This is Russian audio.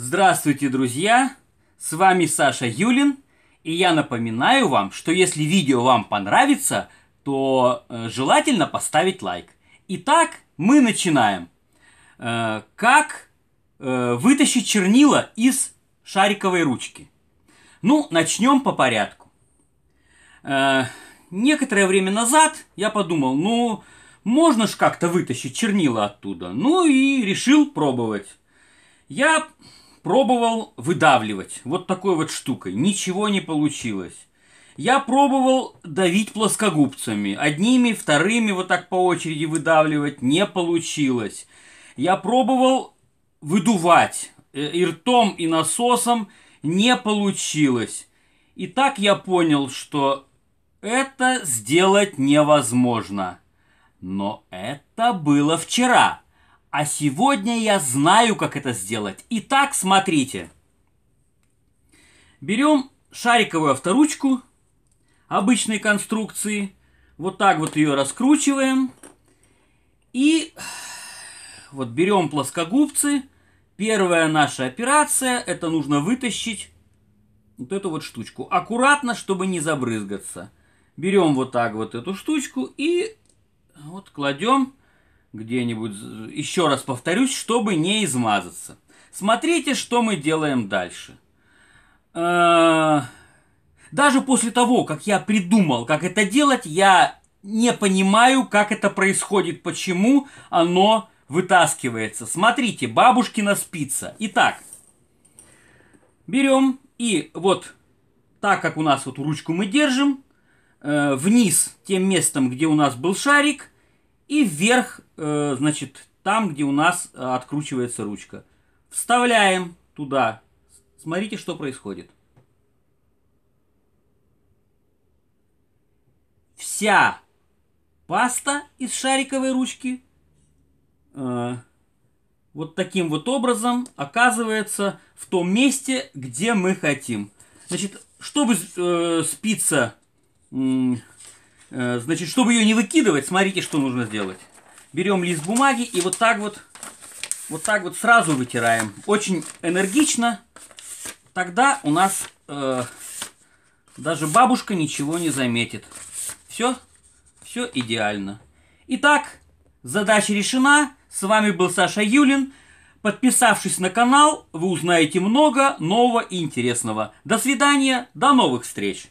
Здравствуйте, друзья! С вами Саша Юлин. И я напоминаю вам, что если видео вам понравится, то э, желательно поставить лайк. Итак, мы начинаем. Э, как э, вытащить чернила из шариковой ручки? Ну, начнем по порядку. Э, некоторое время назад я подумал, ну, можно ж как-то вытащить чернила оттуда. Ну и решил пробовать. Я пробовал выдавливать вот такой вот штукой. Ничего не получилось. Я пробовал давить плоскогубцами. Одними, вторыми вот так по очереди выдавливать не получилось. Я пробовал выдувать э, и ртом, и насосом не получилось. И так я понял, что это сделать невозможно. Но это было вчера. А сегодня я знаю, как это сделать. Итак, смотрите. Берем шариковую авторучку обычной конструкции. Вот так вот ее раскручиваем. И вот берем плоскогубцы. Первая наша операция, это нужно вытащить вот эту вот штучку. Аккуратно, чтобы не забрызгаться. Берем вот так вот эту штучку и вот кладем где-нибудь, еще раз повторюсь, чтобы не измазаться. Смотрите, что мы делаем дальше. А, даже после того, как я придумал, как это делать, я не понимаю, как это происходит, почему оно вытаскивается. Смотрите, бабушкина спица. Итак, берем и вот так, как у нас вот ручку мы держим, э, вниз тем местом, где у нас был шарик – и вверх, э, значит, там, где у нас э, откручивается ручка. Вставляем туда. Смотрите, что происходит. Вся паста из шариковой ручки э, вот таким вот образом оказывается в том месте, где мы хотим. Значит, чтобы э, спица... Э, Э, значит, чтобы ее не выкидывать, смотрите, что нужно сделать. Берем лист бумаги и вот так вот, вот так вот сразу вытираем. Очень энергично. Тогда у нас э, даже бабушка ничего не заметит. Все, все идеально. Итак, задача решена. С вами был Саша Юлин. Подписавшись на канал, вы узнаете много нового и интересного. До свидания, до новых встреч!